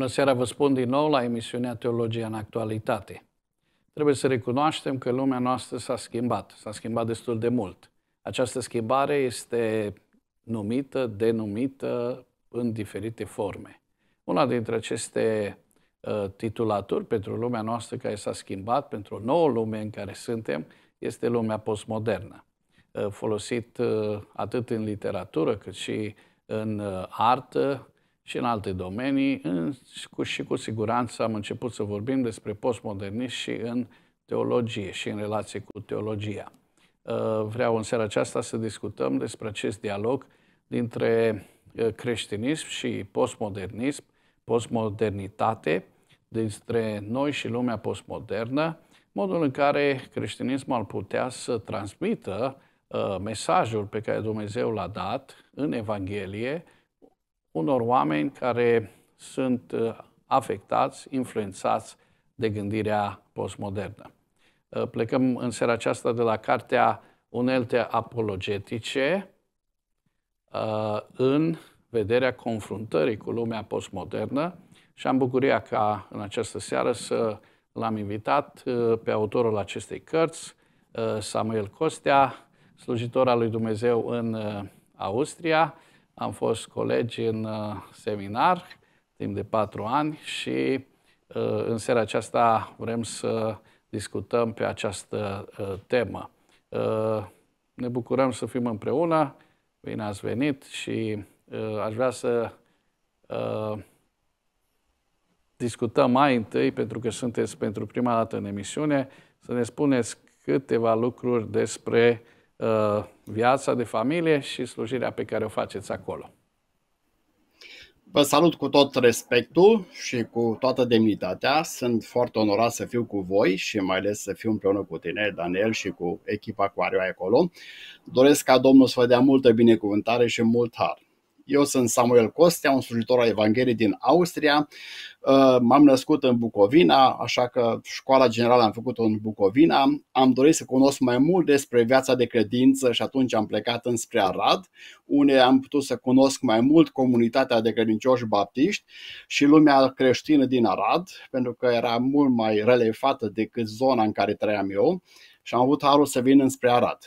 Bună seara, vă spun din nou la emisiunea Teologia în actualitate. Trebuie să recunoaștem că lumea noastră s-a schimbat, s-a schimbat destul de mult. Această schimbare este numită, denumită în diferite forme. Una dintre aceste uh, titulaturi pentru lumea noastră care s-a schimbat, pentru o nouă lume în care suntem, este lumea postmodernă. Uh, folosit uh, atât în literatură cât și în artă, și în alte domenii. În, cu, și cu siguranță am început să vorbim despre postmodernism și în teologie și în relație cu teologia. Uh, vreau în seara aceasta să discutăm despre acest dialog dintre uh, creștinism și postmodernism, postmodernitate, dintre noi și lumea postmodernă, modul în care creștinismul ar putea să transmită uh, mesajul pe care Dumnezeu l-a dat în Evanghelie, unor oameni care sunt uh, afectați, influențați de gândirea postmodernă. Uh, plecăm în seara aceasta de la cartea Unelte apologetice uh, în vederea confruntării cu lumea postmodernă și am bucuria ca în această seară să l-am invitat pe autorul acestei cărți, Samuel Costea, slujitor al lui Dumnezeu în Austria, am fost colegi în uh, seminar timp de patru ani și uh, în seara aceasta vrem să discutăm pe această uh, temă. Ne bucurăm să fim împreună, bine ați venit și aș vrea să discutăm mai întâi, pentru că sunteți pentru prima dată în emisiune, să ne spuneți câteva lucruri despre uh, Uh, viața de familie și slujirea pe care o faceți acolo. Vă salut cu tot respectul și cu toată demnitatea. Sunt foarte onorat să fiu cu voi și mai ales să fiu împreună cu tine, Daniel, și cu echipa cu acolo. Doresc ca Domnul să vă dea multă binecuvântare și mult har. Eu sunt Samuel Costea, un slujitor al Evangheliei din Austria. Uh, m-am născut în Bucovina, așa că școala generală am făcut-o în Bucovina. Am dorit să cunosc mai mult despre viața de credință și atunci am plecat înspre Arad, unde am putut să cunosc mai mult comunitatea de credincioși baptiști și lumea creștină din Arad, pentru că era mult mai relevată decât zona în care trăiam eu și am avut harul să vin înspre Arad.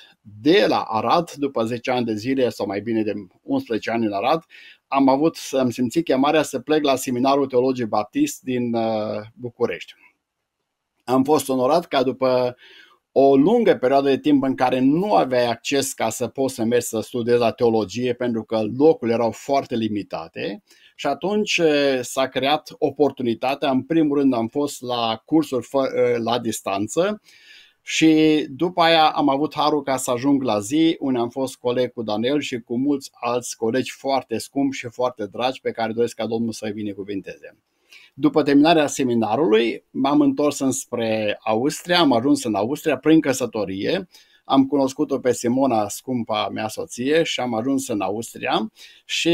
De la Arad, după 10 ani de zile sau mai bine de 11 ani în Arad, am avut să-mi simți chemarea să plec la Seminarul Teologic Baptist din uh, București. Am fost onorat ca după o lungă perioadă de timp în care nu aveai acces ca să poți să mergi să studiezi la teologie pentru că locurile erau foarte limitate și atunci uh, s-a creat oportunitatea. În primul rând am fost la cursuri uh, la distanță și după aia am avut harul ca să ajung la zi, unde am fost coleg cu Daniel și cu mulți alți colegi foarte scumpi și foarte dragi pe care doresc ca Domnul să-i binecuvinteze. După terminarea seminarului, m-am întors înspre Austria, am ajuns în Austria prin căsătorie, am cunoscut-o pe Simona, scumpa mea soție, și am ajuns în Austria și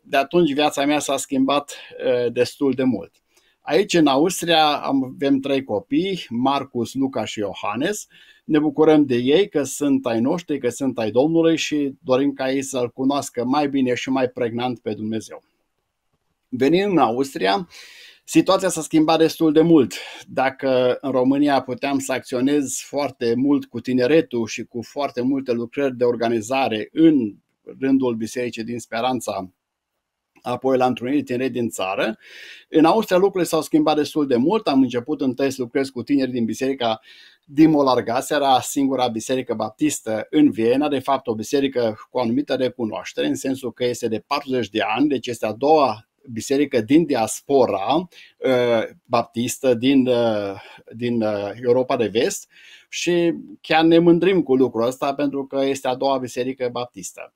de atunci viața mea s-a schimbat eh, destul de mult. Aici, în Austria, avem trei copii, Marcus, Luca și Iohannes. Ne bucurăm de ei că sunt ai noștri, că sunt ai Domnului și dorim ca ei să-L cunoască mai bine și mai pregnant pe Dumnezeu. Venind în Austria, situația s-a schimbat destul de mult. Dacă în România puteam să acționez foarte mult cu tineretul și cu foarte multe lucrări de organizare în rândul Bisericii din Speranța, apoi la întrunirii tineri din țară. În Austria lucrurile s-au schimbat destul de mult. Am început întâi să lucrez cu tineri din biserica din Molargas, era singura biserică baptistă în Viena, de fapt o biserică cu o anumită recunoaștere, în sensul că este de 40 de ani, deci este a doua biserică din diaspora uh, baptistă din, uh, din uh, Europa de Vest și chiar ne mândrim cu lucrul ăsta pentru că este a doua biserică baptistă.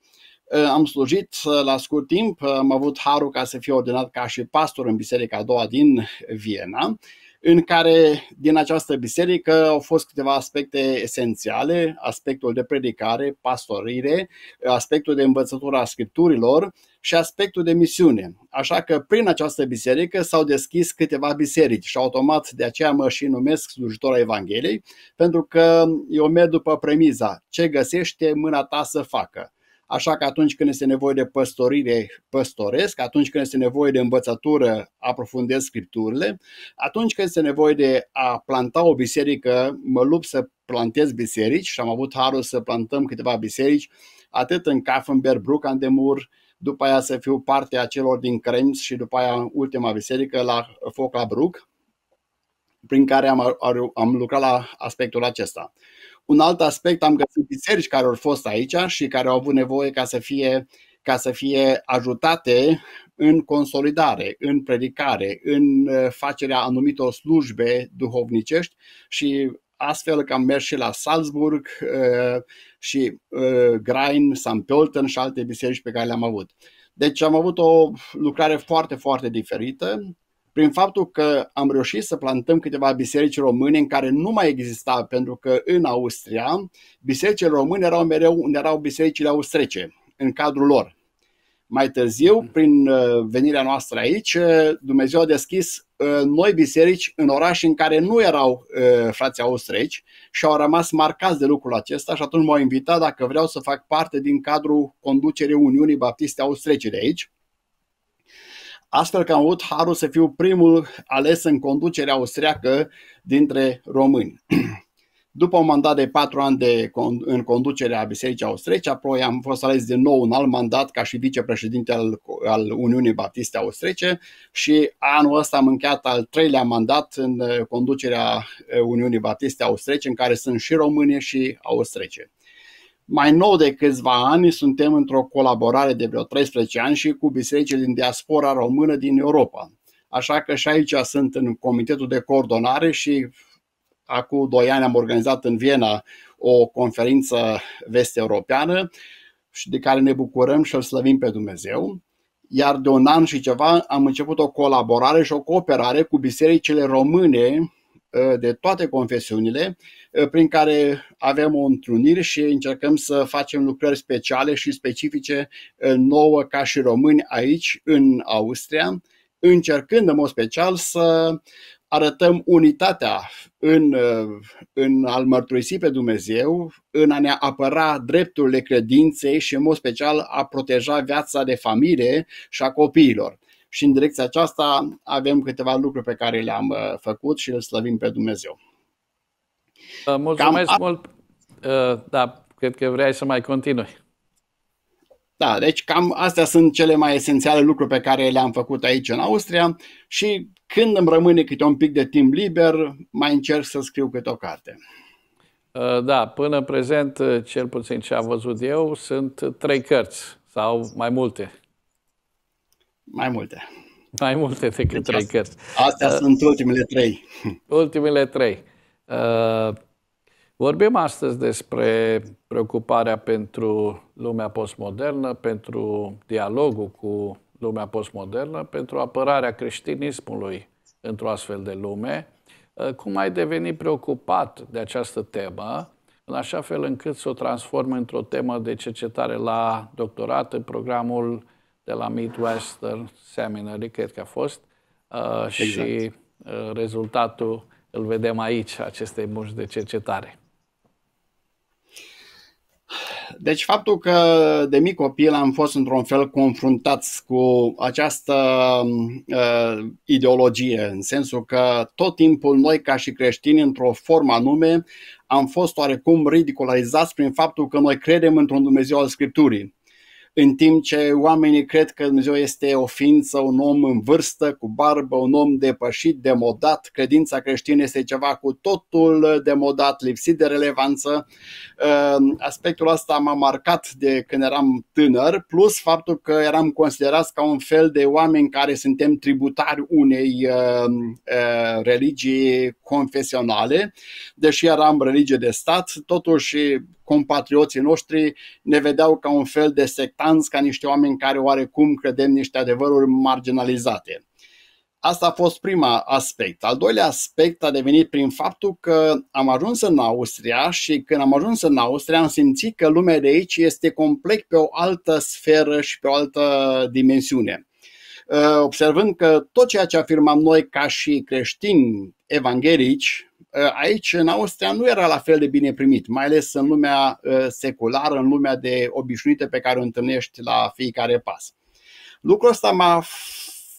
Ă, am slujit ă, la scurt timp, ă, am avut harul ca să fiu ordinat ca și pastor în Biserica a doua din Viena, în care din această biserică au fost câteva aspecte esențiale, aspectul de predicare, pastorire, aspectul de învățătura scripturilor și aspectul de misiune. Așa că prin această biserică s-au deschis câteva biserici și automat de aceea mă și numesc slujitor Evangheliei, pentru că eu merg după premiza ce găsește mâna ta să facă așa că atunci când este nevoie de păstorire, păstoresc, atunci când este nevoie de învățătură, aprofundez scripturile, atunci când este nevoie de a planta o biserică, mă lupt să plantez biserici și am avut harul să plantăm câteva biserici, atât în Kaffenberg, Brucandemur, după aia să fiu parte a celor din Krems și după aia în ultima biserică la Foc la Bruc, prin care am, am lucrat la aspectul acesta. Un alt aspect, am găsit biserici care au fost aici și care au avut nevoie ca să fie, ca să fie ajutate în consolidare, în predicare, în uh, facerea anumitor slujbe duhovnicești și astfel că am mers și la Salzburg uh, și uh, Grain, St. Pölten și alte biserici pe care le-am avut. Deci am avut o lucrare foarte, foarte diferită prin faptul că am reușit să plantăm câteva biserici române în care nu mai exista, pentru că în Austria bisericile române erau mereu unde erau bisericile austrece, în cadrul lor. Mai târziu, mhm. prin uh, venirea noastră aici, uh, Dumnezeu a deschis uh, noi biserici în orașe în care nu erau frații austreci și au rămas marcați de lucrul acesta și atunci m-au invitat dacă vreau să fac parte din cadrul conducerii Uniunii Baptiste Austrece de aici astfel că am avut harul să fiu primul ales în conducerea austriacă dintre români. După un mandat de patru ani de în conducerea Bisericii Austrece, apoi am fost ales din nou un alt mandat ca și vicepreședinte al, al Uniunii Baptiste Austrece și anul ăsta am încheiat al treilea mandat în uh, conducerea uh, Uniunii Baptiste Austrece, în care sunt și române și austrece mai nou de câțiva ani suntem într-o colaborare de vreo 13 ani și cu bisericile din diaspora română din Europa. Așa că și aici sunt în comitetul de coordonare și acum 2 ani am organizat în Viena o conferință vest-europeană și de care ne bucurăm și îl slăvim pe Dumnezeu. Iar de un an și ceva am început o colaborare și o cooperare cu bisericile române ă, de toate confesiunile Eh, prin care avem o întrunire și încercăm să facem lucrări speciale și specifice eh, nouă ca și români aici în Austria, încercând în mod special să arătăm unitatea în, eh, în al mărturisi pe Dumnezeu, în a ne apăra drepturile credinței și în mod special a proteja viața de familie și a copiilor. Și în direcția aceasta avem câteva lucruri pe care le-am făcut și le slăvim pe Dumnezeu. Ă, mulțumesc Cam... mult, ă, da, cred că vrei să mai continui. Da, deci cam astea sunt cele mai esențiale lucruri pe care le-am făcut aici în Austria și când îmi rămâne câte un pic de timp liber, mai încerc să scriu câte o carte. Ă, da, până prezent, cel puțin ce am văzut eu, sunt trei cărți sau mai multe. Mai multe. Mai multe decât deci, trei cărți. Astea uh, sunt ultimele trei. Ultimele trei. Uh, vorbim astăzi despre preocuparea pentru lumea postmodernă, pentru dialogul cu lumea postmodernă, pentru apărarea creștinismului într-o astfel de lume. Uh, cum ai devenit preocupat de această temă, în așa fel încât să o transforme într-o temă de cercetare la doctorat în programul de la Midwestern Seminary, cred că a fost, uh, exact. și rezultatul îl vedem aici, aceste mușchi de cercetare. Deci faptul că de mic copil am fost într-un fel confruntați cu această uh, ideologie, în sensul că tot timpul noi ca și creștini, într-o formă anume, am fost oarecum ridicularizați prin faptul că noi credem într-un Dumnezeu al Scripturii în timp ce oamenii cred că Dumnezeu este o ființă, un om în vârstă, cu barbă, un om depășit, demodat. Credința creștină este ceva cu totul demodat, lipsit de relevanță. Uh, aspectul ăsta m-a marcat de când eram tânăr, plus faptul că eram considerați ca un fel de oameni care suntem tributari unei uh, uh, religii confesionale, deși eram religie de stat, totuși compatrioții noștri ne vedeau ca un fel de sectanți, ca niște oameni care oarecum credem niște adevăruri marginalizate. Asta a fost prima aspect. Al doilea aspect a devenit prin faptul că am ajuns în Austria și când am ajuns în Austria am simțit că lumea de aici este complet pe o altă sferă și pe o altă dimensiune. Observând că tot ceea ce afirmam noi ca și creștini evanghelici, Ă, aici în Austria nu era la fel de bine primit, mai ales în lumea ă, seculară, în lumea de obișnuită pe care o întâlnești la fiecare pas. Lucrul ăsta m-a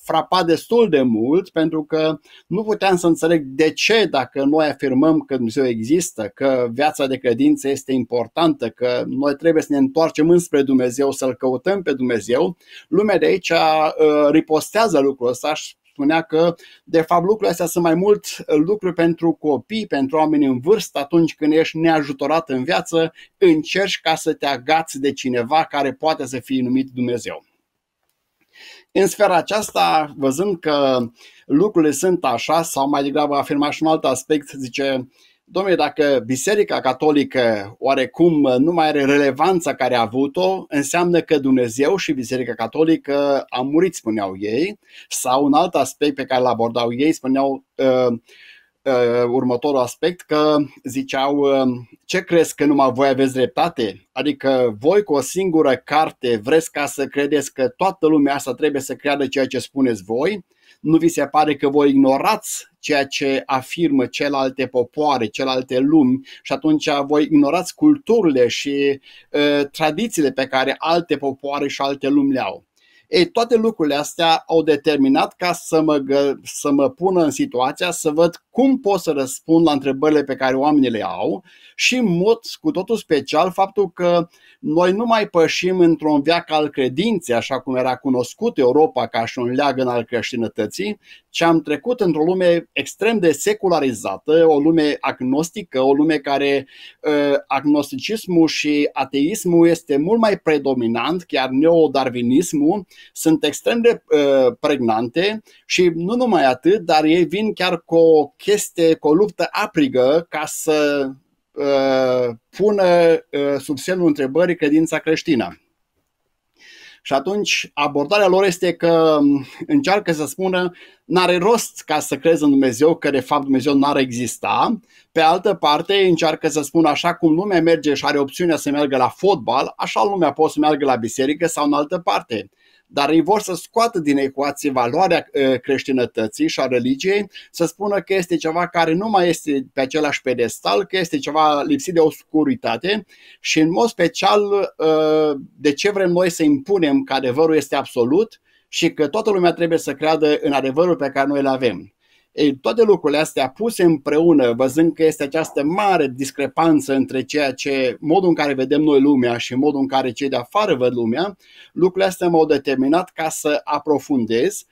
frapat destul de mult pentru că nu puteam să înțeleg de ce dacă noi afirmăm că Dumnezeu există, că viața de credință este importantă, că noi trebuie să ne întoarcem înspre Dumnezeu, să-L căutăm pe Dumnezeu, lumea de aici ă, ripostează lucrul ăsta și spunea că de fapt lucrurile astea sunt mai mult uh, lucruri pentru copii, pentru oameni în vârstă, atunci când ești neajutorat în viață, încerci ca să te agați de cineva care poate să fie numit Dumnezeu. În sfera aceasta, văzând că lucrurile sunt așa, sau mai degrabă afirma și un alt aspect, zice, uh, Domnule, dacă Biserica Catolică oarecum nu mai are relevanța care a avut-o, înseamnă că Dumnezeu și Biserica Catolică a murit, spuneau ei, sau un alt aspect pe care îl abordau ei, spuneau uh, uh, următorul aspect, că ziceau, uh, ce crezi că numai voi aveți dreptate? Adică voi cu o singură carte vreți ca să credeți că toată lumea asta trebuie să creadă ceea ce spuneți voi? nu vi se pare că voi ignorați ceea ce afirmă celelalte popoare, celelalte lumi și atunci voi ignorați culturile și uh, tradițiile pe care alte popoare și alte lumi le au. Ei, toate lucrurile astea au determinat ca să mă, să mă pună în situația să văd cum pot să răspund la întrebările pe care oamenii le au și în mod cu totul special faptul că noi nu mai pășim într-un veac al credinței, așa cum era cunoscut Europa ca și un leagăn al creștinătății, și am trecut într-o lume extrem de secularizată, o lume agnostică, o lume care uh, agnosticismul și ateismul este mult mai predominant, chiar neodarvinismul, sunt extrem de uh, pregnante și nu numai atât, dar ei vin chiar cu o chestie, cu o luptă aprigă ca să uh, pună sub semnul întrebării credința creștină. Și atunci abordarea lor este că mm, încearcă să spună n-are rost ca să crezi în Dumnezeu, că de fapt Dumnezeu n-ar exista. Pe altă parte încearcă să spună așa cum lumea merge și are opțiunea să meargă la fotbal, așa lumea poate să meargă la biserică sau în altă parte dar ei vor să scoată din ecuație valoarea ă, creștinătății și a religiei, să spună că este ceva care nu mai este pe același pedestal, că este ceva lipsit de oscuritate și în mod special ă, de ce vrem noi să impunem că adevărul este absolut și că toată lumea trebuie să creadă în adevărul pe care noi îl avem. Ei, toate lucrurile astea puse împreună, văzând că este această mare discrepanță între ceea ce, modul în care vedem noi lumea și modul în care cei de afară văd lumea, lucrurile astea m-au determinat ca să aprofundez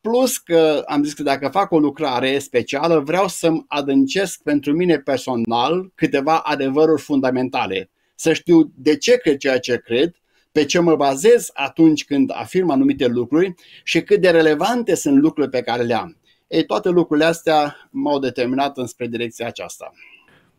Plus că am zis că dacă fac o lucrare specială, vreau să-mi adâncesc pentru mine personal câteva adevăruri fundamentale. Să știu de ce cred ceea ce cred, pe ce mă bazez atunci când afirm anumite lucruri și cât de relevante sunt lucrurile pe care le am. Ei, toate lucrurile astea m-au determinat înspre direcția aceasta.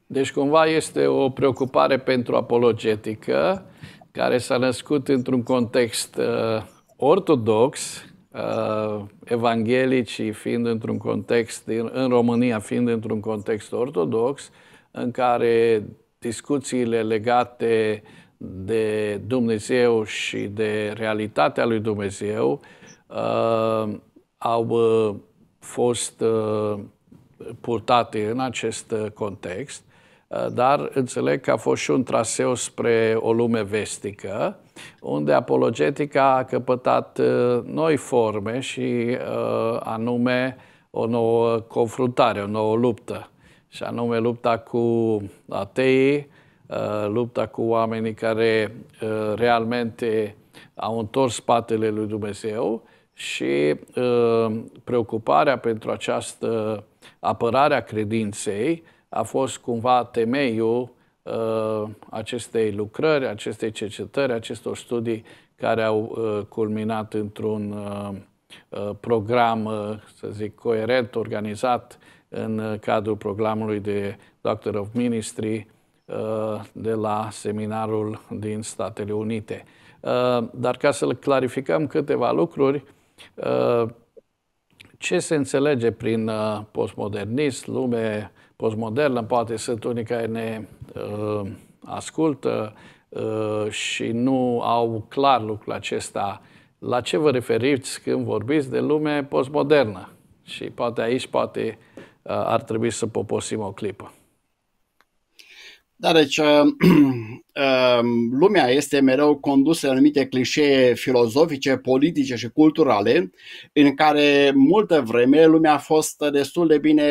Deci cumva este o preocupare pentru apologetică care s-a născut într-un context uh, ortodox, uh, evanghelicii fiind într-un context, din, în România fiind într-un context ortodox, în care discuțiile legate de Dumnezeu și de realitatea lui Dumnezeu uh, au uh, fost uh, purtate în acest uh, context, uh, dar înțeleg că a fost și un traseu spre o lume vestică, unde apologetica a căpătat noi forme și anume o nouă confruntare, o nouă luptă, și anume lupta cu ateii, lupta cu oamenii care realmente au întors spatele lui Dumnezeu și uh, preocuparea pentru această apărare a credinței a fost cumva temeiul uh, acestei lucrări, acestei cercetări, acestor studii care au uh, culminat într-un program, să zic, coerent, organizat în cadrul programului de Doctor of Ministry de la seminarul din Statele Unite. Dar ca să clarificăm câteva lucruri, Uh, ce se înțelege prin uh, postmodernist, lume postmodernă, poate sunt unii care ne uh, ascultă și nu au clar lucrul acesta. La ce vă referiți când vorbiți de lume postmodernă? Și poate aici, poate ar trebui să poposim o clipă. Da, deci uh, uh, Ehm, lumea este mereu condusă în anumite clișee filozofice, politice și culturale, în care multă vreme lumea a fost destul de bine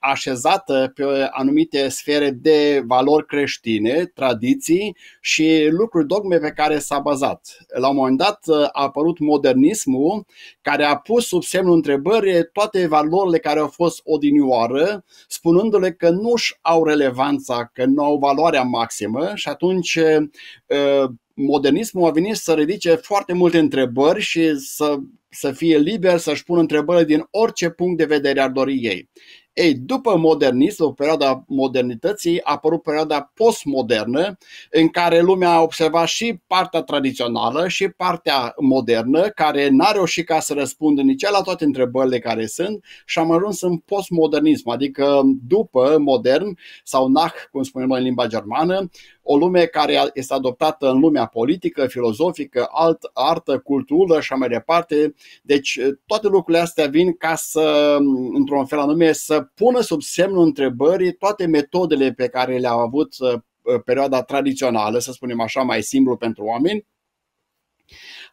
așezată pe anumite sfere de valori creștine, tradiții și lucruri dogme pe care s-a bazat. La un moment dat eh, a apărut modernismul, care a pus sub semnul întrebării toate valorile care au fost odinioară, spunându-le că nu-și au relevanța, că nu au valoarea maximă și atunci eh, Uh, modernismul a venit să ridice foarte multe întrebări și să, să fie liber să-și pună întrebări din orice punct de vedere ar dori ei. Ei, după modernism, o perioada modernității, a apărut perioada postmodernă, în care lumea a observat și partea tradițională și partea modernă, care n-a reușit ca să răspundă nici la toate întrebările care sunt și am ajuns în postmodernism, adică după modern sau nach, cum spunem noi în limba germană, o lume care este adoptată în lumea politică, filozofică, alt, artă, cultură și mai departe. Deci toate lucrurile astea vin ca să, într-un fel anume, să pună sub semnul întrebării toate metodele pe care le-au avut uh, uh, perioada tradițională, să spunem așa, mai simplu pentru oameni,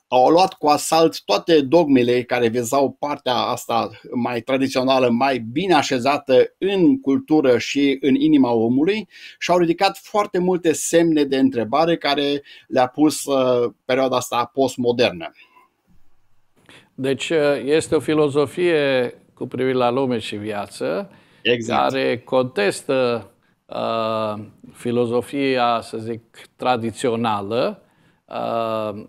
au luat cu asalt toate dogmele care vizau partea asta mai tradițională, mai bine așezată în cultură și în inima omului și au ridicat foarte multe semne de întrebare care le-a pus uh, perioada asta postmodernă. Deci este o filozofie cu privire la lume și viață, exact. care contestă uh, filozofia, să zic, tradițională, uh,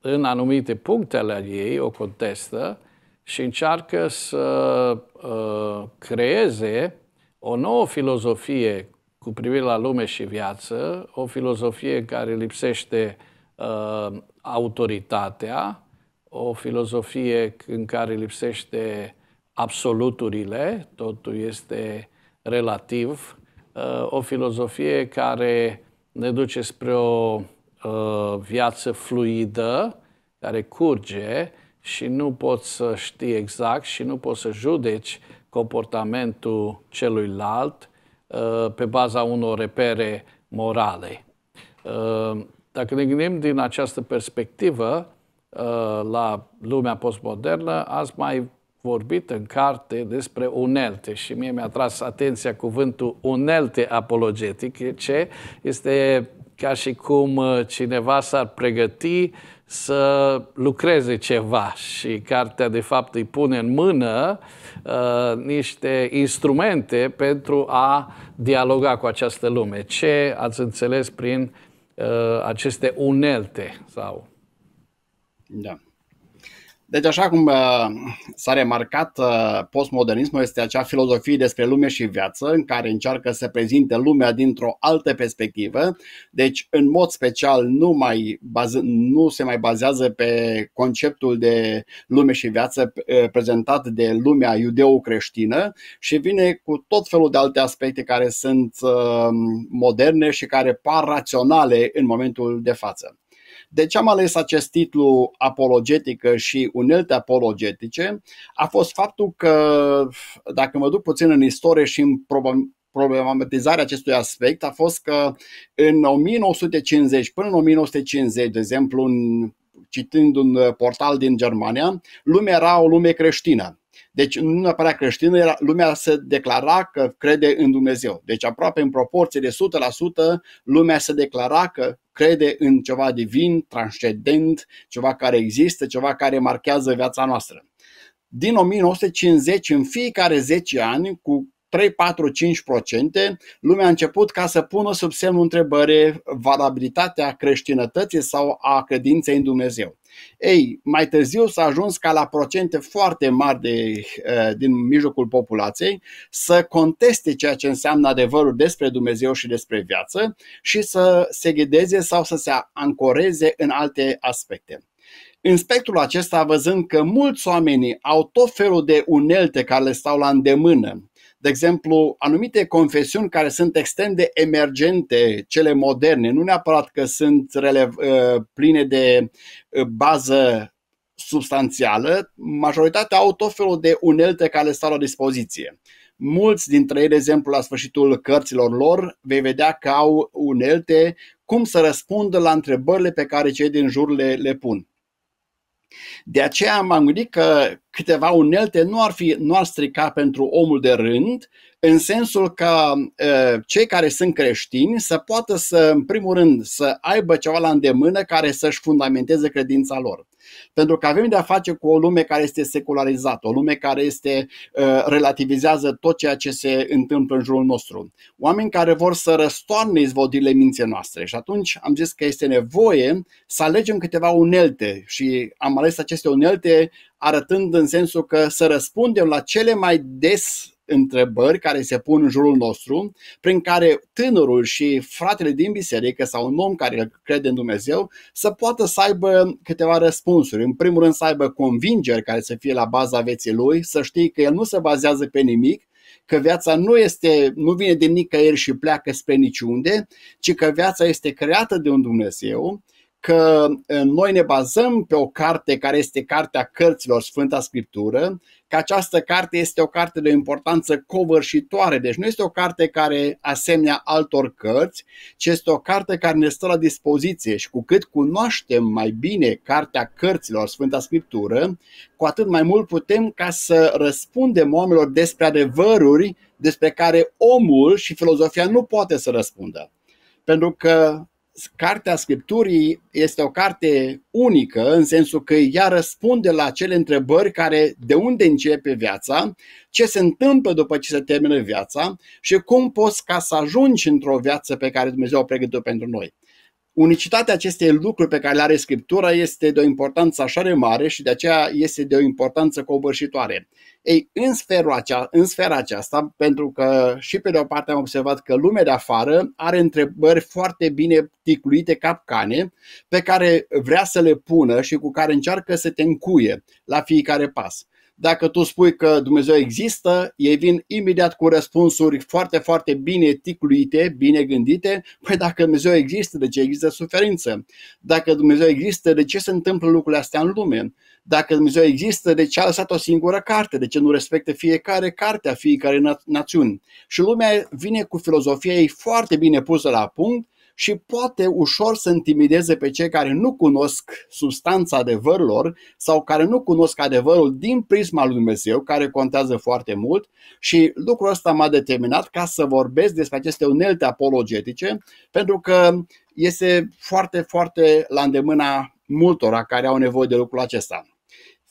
în anumite puncte ale ei, o contestă și încearcă să uh, creeze o nouă filozofie cu privire la lume și viață, o filozofie care lipsește uh, autoritatea, o filozofie în care lipsește absoluturile, totul este relativ, uh, o filozofie care ne duce spre o uh, viață fluidă, care curge și nu poți să știi exact și nu poți să judeci comportamentul celuilalt uh, pe baza unor repere morale. Dacă ne gândim din această perspectivă la lumea postmodernă, azi mai vorbit în carte despre unelte și mie mi-a tras atenția cuvântul unelte apologetic, ce este ca și cum uh, cineva s-ar pregăti să lucreze ceva și cartea de fapt îi pune în mână uh, niște instrumente pentru a dialoga cu această lume. Ce ați înțeles prin uh, aceste unelte sau? Da. Deci, așa cum uh, s-a remarcat, uh, postmodernismul este acea filozofie despre lume și viață, în care încearcă să prezinte lumea dintr-o altă perspectivă. Deci, în mod special, nu, mai bază, nu se mai bazează pe conceptul de lume și viață uh, prezentat de lumea iudeo-creștină și vine cu tot felul de alte aspecte care sunt moderne și care par raționale în momentul de față. De ce am ales acest titlu apologetică și unelte apologetice a fost faptul că, dacă mă duc puțin în istorie și în problematizarea acestui aspect a fost că în 1950, până în 1950, de exemplu, în, citind un uh, portal din Germania, lumea era o lume creștină deci nu neapărat creștină, era, lumea se declara că crede în Dumnezeu. Deci aproape în proporție de 100% lumea se declara că crede în ceva divin, transcendent, ceva care există, ceva care marchează viața noastră din 1950 în fiecare 10 ani, cu 3, 4, 5%, lumea a început ca să pună sub semnul întrebării valabilitatea creștinătății sau a credinței în Dumnezeu. Ei, mai târziu s-a ajuns ca la procente foarte mari de, din mijlocul populației să conteste ceea ce înseamnă adevărul despre Dumnezeu și despre viață și să se ghideze sau să se ancoreze în alte aspecte. În spectrul acesta, văzând că mulți oameni au tot felul de unelte care le stau la îndemână, de exemplu, anumite confesiuni care sunt extrem de emergente, cele moderne, nu neapărat că sunt relev, ă, pline de ă, bază substanțială, majoritatea au tot felul de unelte care le stau la dispoziție. Mulți dintre ei, de exemplu, la sfârșitul cărților lor, vei vedea că au unelte cum să răspundă la întrebările pe care cei din jur le, le pun. De aceea m-am gândit că câteva unelte nu ar, fi, nu ar strica pentru omul de rând, în sensul că ă, cei care sunt creștini să poată să, în primul rând, să aibă ceva la îndemână care să-și fundamenteze credința lor. Pentru că avem de-a face cu o lume care este secularizată, o lume care este ă, relativizează tot ceea ce se întâmplă în jurul nostru. Oameni care vor să răstoarne izvodile minții noastre și atunci am zis că este nevoie să alegem câteva unelte și am ales aceste unelte arătând în sensul că să răspundem la cele mai des întrebări care se pun în jurul nostru, prin care tânărul și fratele din biserică sau un om care crede în Dumnezeu să poată să aibă câteva răspunsuri. În primul rând să aibă convingeri care să fie la baza vieții lui, să știi că el nu se bazează pe nimic, că viața nu este, nu vine din nicăieri și pleacă spre niciunde, ci că viața este creată de un Dumnezeu că noi ne bazăm pe o carte care este Cartea Cărților, Sfânta Scriptură, că această carte este o carte de o importanță covârșitoare, deci nu este o carte care asemenea altor cărți, ci este o carte care ne stă la dispoziție și cu cât cunoaștem mai bine Cartea Cărților, Sfânta Scriptură, cu atât mai mult putem ca să răspundem oamenilor despre adevăruri despre care omul și filozofia nu poate să răspundă. Pentru că Cartea Scripturii este o carte unică în sensul că ea răspunde la acele întrebări care de unde începe viața, ce se întâmplă după ce se termină viața și cum poți ca să ajungi într-o viață pe care Dumnezeu a pregătit o pentru noi. Unicitatea acestei lucruri pe care le are Scriptura este de o importanță așa de mare și de aceea este de o importanță covârșitoare. Ei, în sfera, acea, în sfera aceasta, pentru că și pe de o parte am observat că lumea de afară are întrebări foarte bine ticluite capcane pe care vrea să le pună și cu care încearcă să te încuie la fiecare pas. Dacă tu spui că Dumnezeu există, ei vin imediat cu răspunsuri foarte, foarte bine ticluite, bine gândite. Păi dacă Dumnezeu există, de ce există suferință? Dacă Dumnezeu există, de ce se întâmplă lucrurile astea în lume? Dacă Dumnezeu există, de ce a lăsat o singură carte? De ce nu respectă fiecare carte a fiecare națiuni? Și lumea vine cu filozofia ei foarte bine pusă la punct și poate ușor să intimideze pe cei care nu cunosc substanța adevărilor sau care nu cunosc adevărul din prisma lui Dumnezeu, care contează foarte mult și lucrul ăsta m-a determinat ca să vorbesc despre aceste unelte apologetice, pentru că este foarte, foarte la îndemâna multora care au nevoie de lucrul acesta.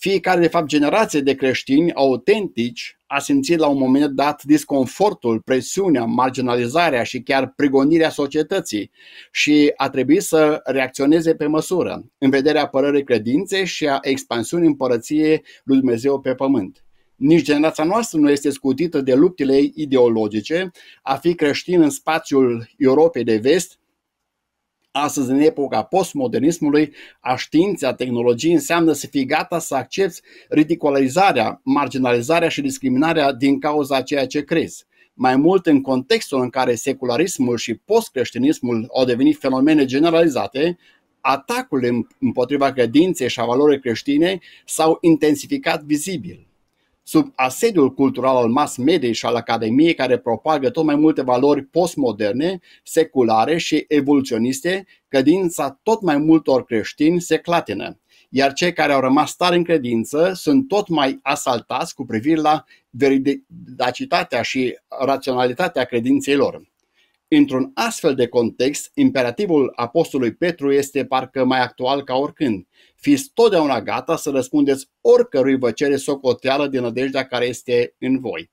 Fiecare, de fapt, generație de creștini autentici a simțit la un moment dat disconfortul, presiunea, marginalizarea și chiar prigonirea societății și a trebuit să reacționeze pe măsură, în vederea părării credinței și a expansiunii împărăției lui Dumnezeu pe pământ. Nici generația noastră nu este scutită de luptele ideologice. A fi creștin în spațiul Europei de vest Astăzi, în epoca postmodernismului, a științei, a tehnologiei, înseamnă să fii gata să accepti ridicularizarea, marginalizarea și discriminarea din cauza a ceea ce crezi. Mai mult în contextul în care secularismul și postcreștinismul au devenit fenomene generalizate, atacurile împotriva credinței și a valorii creștine s-au intensificat vizibil. Sub asediul cultural al mass mediei și al academiei care propagă tot mai multe valori postmoderne, seculare și evoluționiste, credința tot mai multor creștini se clatină iar cei care au rămas tari în credință sunt tot mai asaltați cu privire la veridicitatea și raționalitatea credinței lor. Într-un astfel de context, imperativul apostolului Petru este parcă mai actual ca oricând. Fiți totdeauna gata să răspundeți oricărui vă cere socoteală din nădejdea care este în voi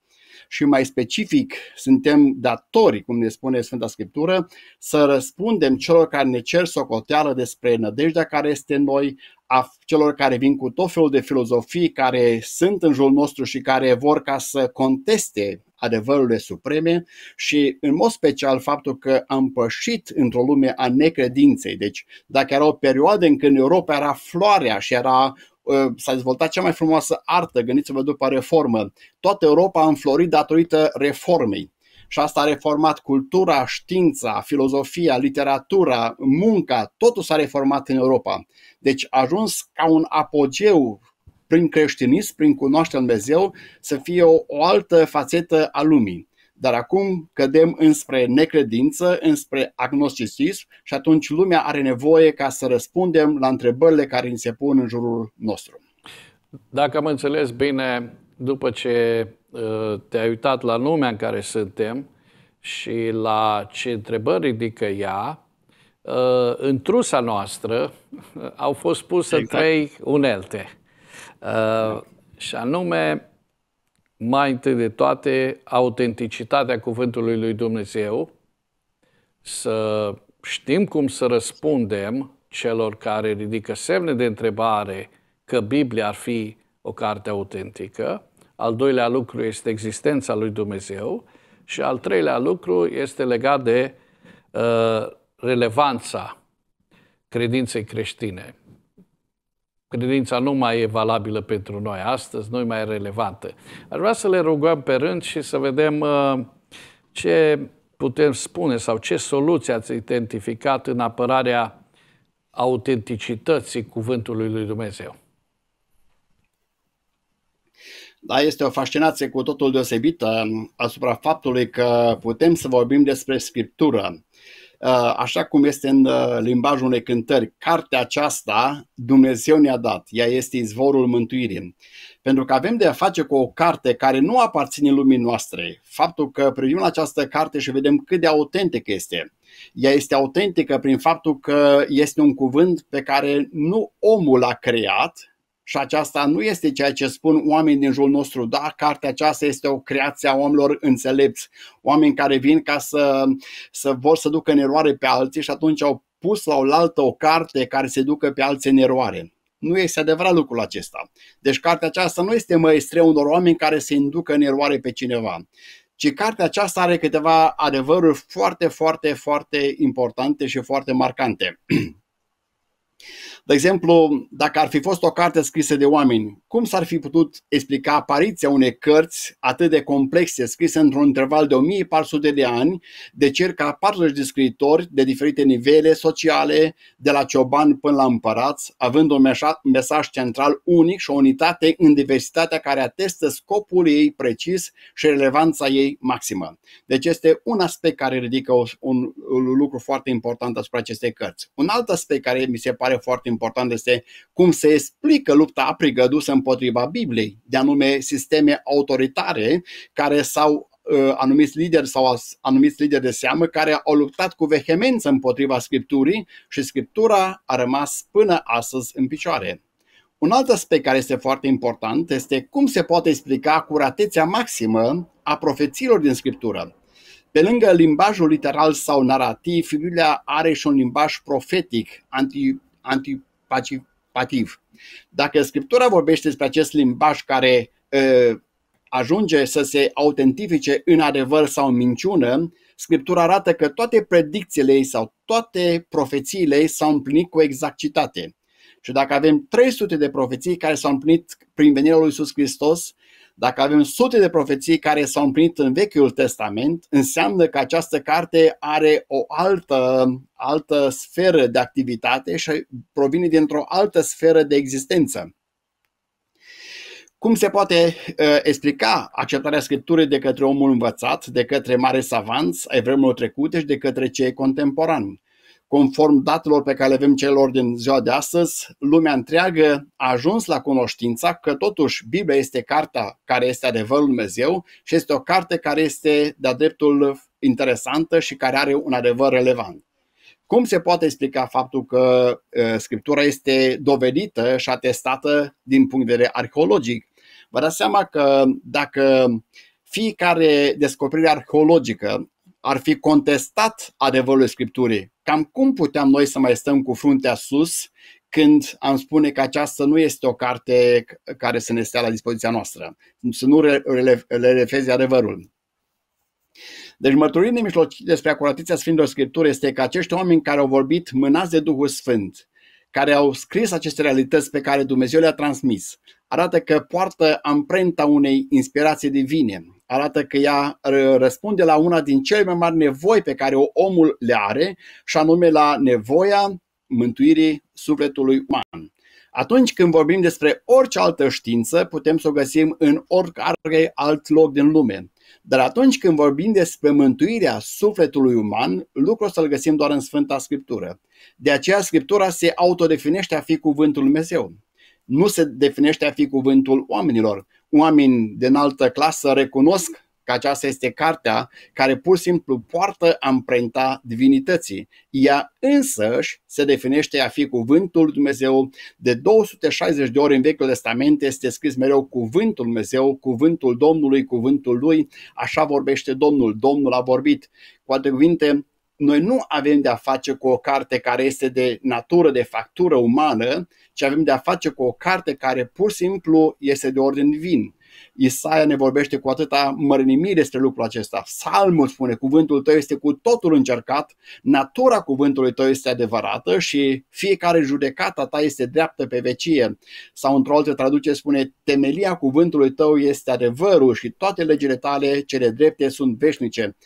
și mai specific suntem datori, cum ne spune Sfânta Scriptură, să răspundem celor care ne cer socoteală despre nădejdea care este în noi, a celor care vin cu tot felul de filozofii care sunt în jurul nostru și care vor ca să conteste adevărurile supreme și în mod special faptul că am pășit într-o lume a necredinței. Deci dacă era o perioadă în când Europa era floarea și era Uh, s-a dezvoltat cea mai frumoasă artă, gândiți-vă după reformă. Toată Europa a înflorit datorită reformei și asta a reformat cultura, știința, filozofia, literatura, munca, totul s-a reformat în Europa. Deci a ajuns ca un apogeu prin creștinism, prin cunoașterea Dumnezeu, să fie o, o altă fațetă a lumii. Dar acum cădem înspre necredință, înspre agnosticism și atunci lumea are nevoie ca să răspundem la întrebările care ni se pun în jurul nostru. Dacă am înțeles bine, după ce ă, te-ai uitat la lumea în care suntem și la ce întrebări ridică ea, ă, în trusa noastră ă, au fost puse exact. trei unelte. Și anume, mai întâi de toate, autenticitatea cuvântului lui Dumnezeu, să știm cum să răspundem celor care ridică semne de întrebare că Biblia ar fi o carte autentică. Al doilea lucru este existența lui Dumnezeu și al treilea lucru este legat de uh, relevanța credinței creștine credința nu mai e valabilă pentru noi astăzi, nu e mai relevantă. Aș vrea să le rugăm pe rând și să vedem uh, ce putem spune sau ce soluții ați identificat în apărarea autenticității cuvântului lui Dumnezeu. Da, este o fascinație cu totul deosebită um, asupra faptului că putem să vorbim despre Scriptură Uh, așa cum este în uh, limbajul unei cântări, cartea aceasta Dumnezeu ne-a dat, ea este izvorul mântuirii. Pentru că avem de a face cu o carte care nu aparține lumii noastre. Faptul că privim această carte și vedem cât de autentică este. Ea este autentică prin faptul că este un cuvânt pe care nu omul a creat, și aceasta nu este ceea ce spun oamenii din jurul nostru. Da, cartea aceasta este o creație a oamenilor înțelepți, oameni care vin ca să, să vor să ducă în eroare pe alții și atunci au pus la oaltă o carte care se ducă pe alții în eroare. Nu este adevărat lucrul acesta. Deci cartea aceasta nu este măestrea unor oameni care se inducă în eroare pe cineva, ci cartea aceasta are câteva adevăruri foarte, foarte, foarte importante și foarte marcante. De exemplu, dacă ar fi fost o carte scrisă de oameni cum s-ar fi putut explica apariția unei cărți atât de complexe, scrise într-un interval de 1400 de ani, de circa 40 de scriitori de diferite nivele sociale, de la cioban până la împărați, având un mesaj central unic și o unitate în diversitatea care atestă scopul ei precis și relevanța ei maximă. Deci este un aspect care ridică un lucru foarte important asupra acestei cărți. Un alt aspect care mi se pare foarte important este cum se explică lupta dusă împotriva Bibliei, de anume sisteme autoritare care s-au uh, anumiți lideri sau anumiți lideri de seamă care au luptat cu vehemență împotriva Scripturii și Scriptura a rămas până astăzi în picioare. Un alt aspect care este foarte important este cum se poate explica curatețea maximă a profețiilor din Scriptură. Pe lângă limbajul literal sau narativ, Biblia are și un limbaj profetic, anti, anti, participativ. Dacă Scriptura vorbește despre acest limbaj care ă, ajunge să se autentifice în adevăr sau în minciună, Scriptura arată că toate predicțiile ei sau toate profețiile ei s-au împlinit cu exactitate. Și dacă avem 300 de profeții care s-au împlinit prin venirea lui Iisus Hristos, dacă avem sute de profeții care s-au împlinit în Vechiul Testament, înseamnă că această carte are o altă, altă sferă de activitate și provine dintr-o altă sferă de existență. Cum se poate uh, explica acceptarea Scripturii de către omul învățat, de către mare savanți ai vremurilor trecute și de către cei contemporani? conform datelor pe care le avem celor din ziua de astăzi, lumea întreagă a ajuns la cunoștința că totuși Biblia este cartea care este adevărul Dumnezeu și este o carte care este de-a dreptul interesantă și care are un adevăr relevant. Cum se poate explica faptul că ă, scriptura este dovedită și atestată din punct de vedere arheologic? Vă dați seama că dacă fiecare descoperire arheologică ar fi contestat adevărul Scripturii. Cam cum puteam noi să mai stăm cu fruntea sus când am spune că aceasta nu este o carte care să ne stea la dispoziția noastră, să nu le rele- refeze adevărul. Deci mărturii nemijlocite despre acuratiția Sfintelor Scripturii este că acești oameni care au vorbit mânați de Duhul Sfânt, care au scris aceste realități pe care Dumnezeu le-a transmis, arată că poartă amprenta unei inspirații divine, arată că ea răspunde la una din cele mai mari nevoi pe care o omul le are, și anume la nevoia mântuirii sufletului uman. Atunci când vorbim despre orice altă știință, putem să o găsim în oricare alt loc din lume. Dar atunci când vorbim despre mântuirea sufletului uman, lucrul să-l găsim doar în Sfânta Scriptură. De aceea Scriptura se autodefinește a fi cuvântul Dumnezeu. Nu se definește a fi cuvântul oamenilor, oameni de altă clasă recunosc că aceasta este cartea care pur și simplu poartă amprenta divinității. Ea însăși se definește a fi cuvântul lui Dumnezeu. De 260 de ori în Vechiul Testament este scris mereu cuvântul lui Dumnezeu, cuvântul Domnului, cuvântul lui, așa vorbește Domnul, Domnul a vorbit. Cu alte cuvinte, noi nu avem de a face cu o carte care este de natură, de factură umană, ci avem de a face cu o carte care pur și simplu este de ordin divin. Isaia ne vorbește cu atâta mărnimire despre lucrul acesta. Salmul spune, cuvântul tău este cu totul încercat, natura cuvântului tău este adevărată și fiecare judecată ta este dreaptă pe vecie. Sau într-o altă traducere spune, temelia cuvântului tău este adevărul și toate legile tale cele drepte sunt veșnice.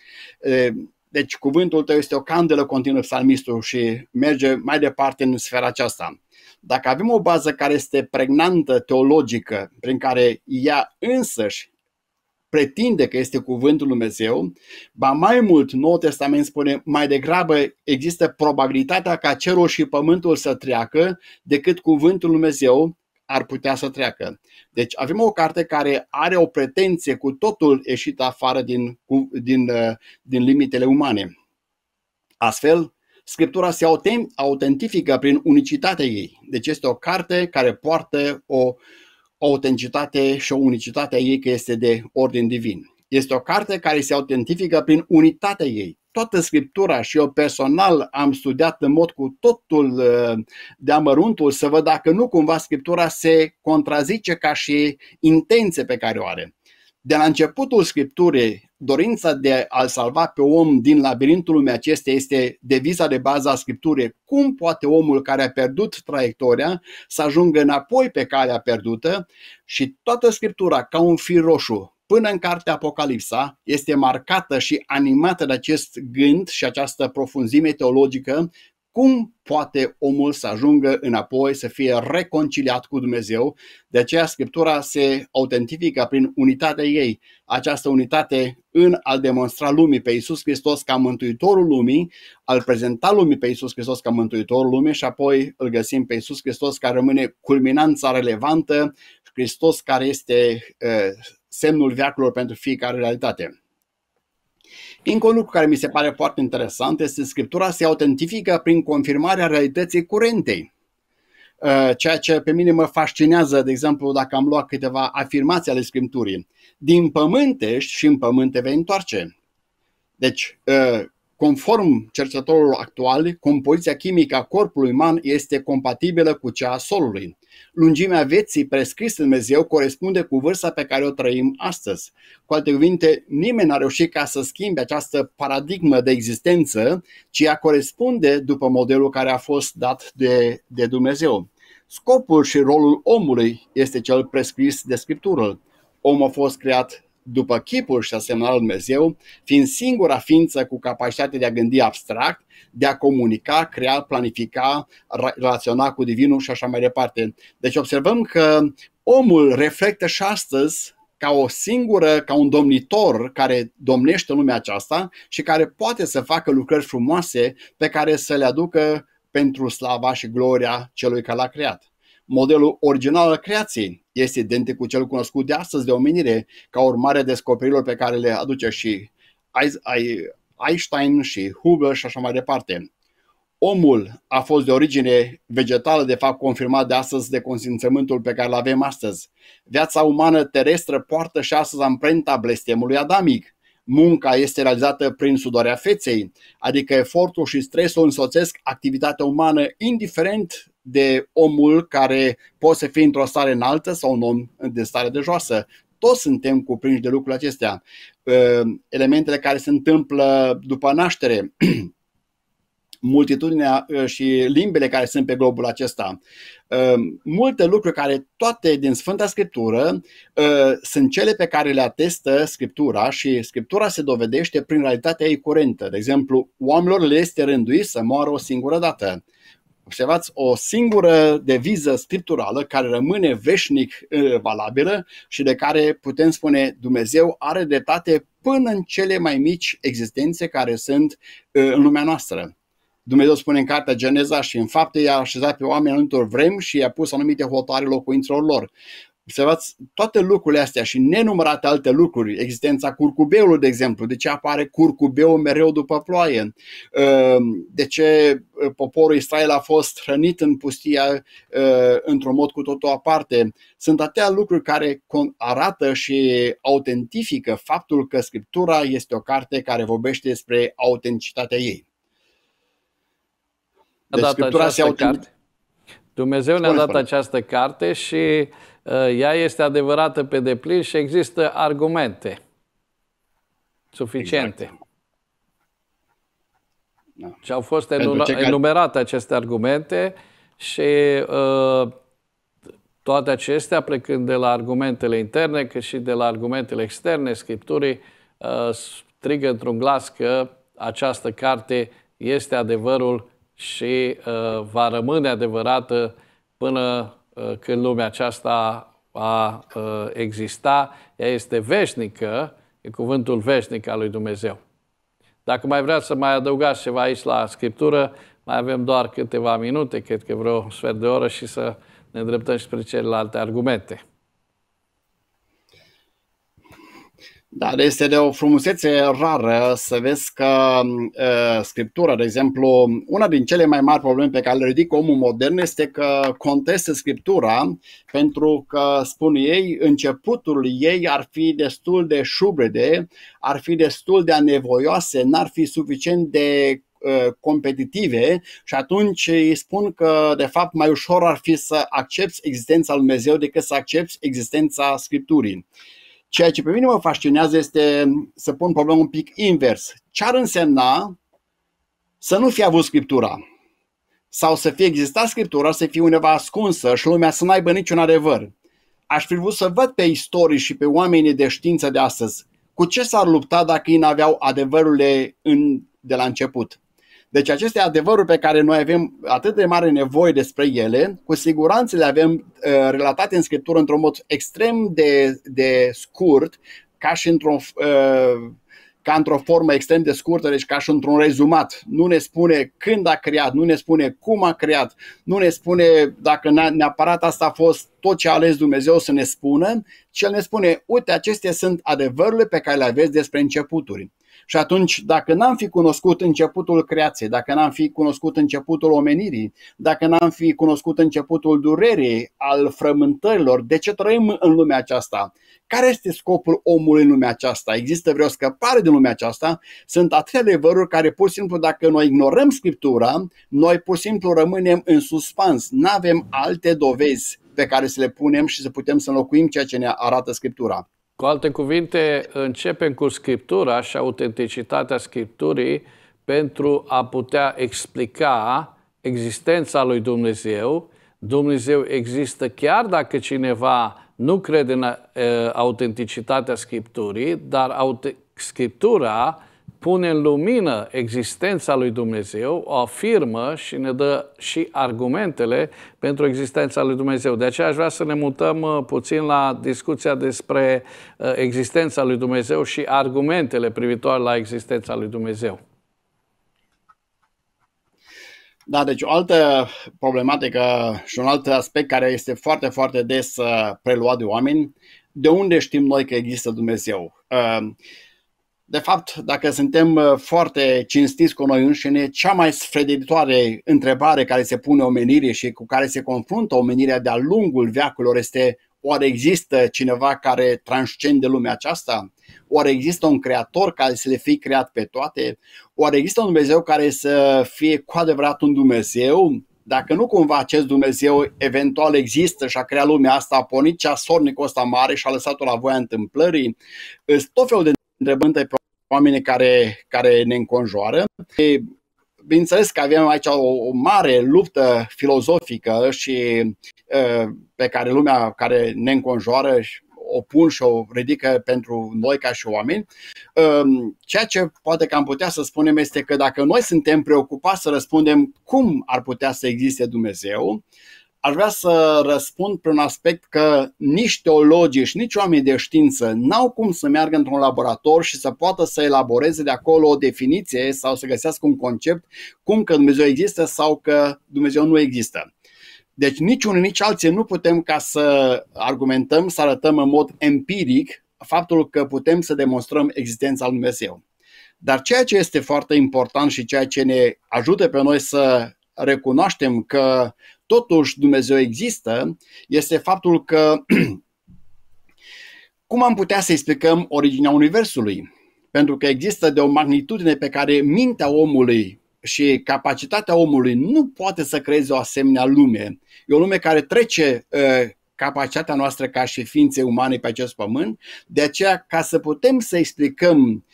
Deci cuvântul tău este o candelă, continuă psalmistul și merge mai departe în sfera aceasta. Dacă avem o bază care este pregnantă teologică, prin care ea însăși pretinde că este cuvântul lui Dumnezeu, ba mai mult, Noul Testament spune, mai degrabă există probabilitatea ca cerul și pământul să treacă decât cuvântul lui Dumnezeu, ar putea să treacă. Deci avem o carte care are o pretenție cu totul ieșită afară din, cu, din, uh, din limitele umane. Astfel, Scriptura se autentifică prin unicitatea ei. Deci este o carte care poartă o autenticitate și o unicitate a ei că este de ordin divin. Este o carte care se autentifică prin unitatea ei toată Scriptura și eu personal am studiat în mod cu totul uh, de amăruntul să văd dacă nu cumva Scriptura se contrazice ca și intenție pe care o are. De la începutul Scripturii, dorința de a-l salva pe om din labirintul lumii acesteia este deviza de bază a Scripturii. Cum poate omul care a pierdut traiectoria să ajungă înapoi pe calea pierdută și toată Scriptura, ca un fir roșu, până în cartea Apocalipsa este marcată și animată de acest gând și această profunzime teologică cum poate omul să ajungă înapoi, să fie reconciliat cu Dumnezeu. De aceea Scriptura se autentifică prin unitatea ei, această unitate în a demonstra lumii pe Iisus Hristos ca Mântuitorul lumii, al prezenta lumii pe Iisus Hristos ca Mântuitorul lumii și apoi îl găsim pe Iisus Hristos care rămâne culminanța relevantă, Hristos care este uh, semnul veacurilor pentru fiecare realitate. Încă un lucru care mi se pare foarte interesant este că Scriptura se autentifică prin confirmarea realității curentei. Uh, ceea ce pe mine mă fascinează, de exemplu, dacă am luat câteva afirmații ale Scripturii. Din pământ ești și în pământ te vei întoarce. Deci, uh, conform cercetătorilor actual, compoziția chimică a corpului uman este compatibilă cu cea a solului. Lungimea vieții prescris în Dumnezeu corespunde cu vârsta pe care o trăim astăzi. Cu alte cuvinte, nimeni n-a reușit ca să schimbe această paradigmă de existență, ci ea corespunde după modelul care a fost dat de, de Dumnezeu. Scopul și rolul omului este cel prescris de Scriptură. Omul a fost creat după chipul și asemănarea lui Dumnezeu, fiind singura ființă cu capacitatea de a gândi abstract, de a comunica, crea, planifica, relaționa cu divinul și așa mai departe. Deci observăm că omul reflectă și astăzi ca o singură, ca un domnitor care domnește lumea aceasta și care poate să facă lucrări frumoase pe care să le aducă pentru slava și gloria celui care l-a creat. Modelul original al creației este identic cu cel cunoscut de astăzi de omenire ca urmare a descoperirilor pe care le aduce și Einstein și Hubble și așa mai departe. Omul a fost de origine vegetală, de fapt confirmat de astăzi de consimțământul pe care îl avem astăzi. Viața umană terestră poartă și astăzi amprenta blestemului adamic. Munca este realizată prin sudoarea feței, adică efortul și stresul însoțesc activitatea umană, indiferent de omul care poate să fie într-o stare înaltă sau un om de stare de joasă. Toți suntem cuprinși de lucrurile acestea. Ă, elementele care se întâmplă după naștere, multitudinea ă, și limbele care sunt pe globul acesta. Ă, multe lucruri care toate din Sfânta Scriptură sunt cele pe care le atestă Scriptura și Scriptura se dovedește prin realitatea ei curentă. De exemplu, oamenilor le este rânduit să moară o singură dată observați, o singură deviză scripturală care rămâne veșnic valabilă și de care putem spune Dumnezeu are dreptate până în cele mai mici existențe care sunt în lumea noastră. Dumnezeu spune în cartea Geneza și în fapte i-a așezat pe oameni în vrem și i-a pus anumite hotare locuințelor lor. Observați toate lucrurile astea și nenumărate alte lucruri, existența curcubeului, de exemplu, de ce apare curcubeul mereu după ploaie, ehm, de ce eh, poporul Israel a fost hrănit în pustia eh, într-un mod cu totul aparte. Sunt atâtea lucruri care arată și autentifică faptul că Scriptura este o carte care vorbește despre autenticitatea ei. Deci, Scriptura se carte. Dumnezeu ne-a dat această carte și Eh, ea este adevărată pe deplin și există argumente suficiente. Exact. Da. Și au fost enumerate aceste argumente și uh, toate acestea, plecând de la argumentele interne, cât și de la argumentele externe, Scripturii uh, strigă într-un glas că această carte este adevărul și uh, va rămâne adevărată până Uh, când lumea aceasta va uh, exista, ea este veșnică, e cuvântul veșnic al lui Dumnezeu. Dacă mai vreau să mai adăugați ceva aici la Scriptură, mai avem doar câteva minute, cred că vreo sfert de oră și să ne îndreptăm și spre celelalte argumente. Da, este de o frumusețe rară să vezi că uh, scriptura, de exemplu, una din cele mai mari probleme pe care le ridică omul modern este că contestă scriptura pentru că, spun ei, începutul ei ar fi destul de șubrede, ar fi destul de anevoioase, n-ar fi suficient de ă, competitive și atunci îi spun că de fapt mai ușor ar fi să accepti existența lui Dumnezeu decât să accepti existența Scripturii. Uh, Ceea ce pe mine mă fascinează este să pun problema un pic invers. Ce ar însemna să nu fi avut Scriptura? Sau să fie existat Scriptura, să fie undeva ascunsă și lumea să nu aibă niciun adevăr. Aș fi vrut să văd pe istorii și pe oamenii de știință de astăzi cu ce s-ar lupta dacă ei n-aveau adevărurile în, de la început. Deci aceste adevăruri pe care noi avem atât de mare nevoie despre ele, cu siguranță le avem uh, relatate în Scriptură într-un mod extrem de, de scurt, ca și într o uh, ca într-o formă extrem de scurtă, deci ca și într-un rezumat. Nu ne spune când a creat, nu ne spune cum a creat, nu ne spune dacă neapărat asta a fost tot ce a ales Dumnezeu să ne spună, ci El ne spune, uite, acestea sunt adevărurile pe care le aveți despre începuturi. Și atunci, dacă n-am fi cunoscut începutul creației, dacă n-am fi cunoscut începutul omenirii, dacă n-am fi cunoscut începutul durerii, al frământărilor, de ce trăim în lumea aceasta? Care este scopul omului în lumea aceasta? Există vreo scăpare din lumea aceasta? Sunt atâtea adevăruri care pur și simplu dacă noi ignorăm Scriptura, noi pur și simplu rămânem în suspans, nu avem alte dovezi pe care să le punem și să putem să înlocuim ceea ce ne arată Scriptura. Cu alte cuvinte, începem cu scriptura și autenticitatea scripturii pentru a putea explica existența lui Dumnezeu. Dumnezeu există chiar dacă cineva nu crede în uh, autenticitatea scripturii, dar aut- scriptura pune în lumină existența lui Dumnezeu, o afirmă și ne dă și argumentele pentru existența lui Dumnezeu. De aceea aș vrea să ne mutăm uh, puțin la discuția despre uh, existența lui Dumnezeu și argumentele privitoare la existența lui Dumnezeu. Da, deci o altă problematică și un alt aspect care este foarte, foarte des uh, preluat de oameni, de unde știm noi că există Dumnezeu? Uh, de fapt, dacă suntem uh, foarte cinstiți cu noi înșine, cea mai sfreditoare întrebare care se pune omenirii și cu care se confruntă omenirea de-a lungul veacurilor este oare există cineva care transcende lumea aceasta? Oare există un creator care să le fie creat pe toate? Oare există un Dumnezeu care să fie cu adevărat un Dumnezeu? Dacă nu cumva acest Dumnezeu eventual există și a creat lumea asta, a pornit sornică ăsta mare și a lăsat-o la voia întâmplării, sunt tot felul de întrebând pe oamenii care, care ne înconjoară. Bineînțeles că avem aici o, o mare luptă filozofică și pe care lumea care ne înconjoară o pun și o ridică pentru noi ca și oameni. Ceea ce poate că am putea să spunem este că dacă noi suntem preocupați să răspundem cum ar putea să existe Dumnezeu, Aș vrea să răspund pe un aspect că nici teologii și nici oameni de știință n-au cum să meargă într-un laborator și să poată să elaboreze de acolo o definiție sau să găsească un concept cum că Dumnezeu există sau că Dumnezeu nu există. Deci nici unul, nici alții nu putem ca să argumentăm, să arătăm în mod empiric faptul că putem să demonstrăm existența lui Dumnezeu. Dar ceea ce este foarte important și ceea ce ne ajută pe noi să recunoaștem că totuși Dumnezeu există, este faptul că cum am putea să explicăm originea Universului? Pentru că există de o magnitudine pe care mintea omului și capacitatea omului nu poate să creeze o asemenea lume. E o lume care trece uh, capacitatea noastră ca și ființe umane pe acest pământ. De aceea, ca să putem să explicăm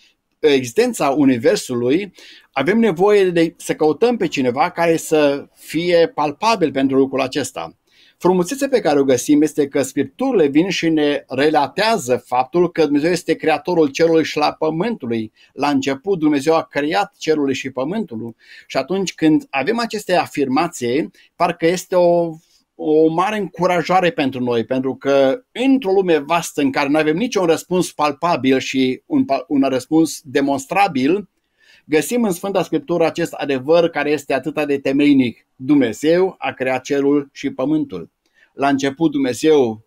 existența Universului, avem nevoie de să căutăm pe cineva care să fie palpabil pentru lucrul acesta. Frumusețea pe care o găsim este că scripturile vin și ne relatează faptul că Dumnezeu este creatorul cerului și la pământului. La început Dumnezeu a creat cerul și pământul. Și atunci când avem aceste afirmații, parcă este o o mare încurajare pentru noi, pentru că într-o lume vastă în care nu avem niciun răspuns palpabil și un, un răspuns demonstrabil, găsim în Sfânta Scriptură acest adevăr care este atât de temeinic. Dumnezeu a creat cerul și pământul. La început Dumnezeu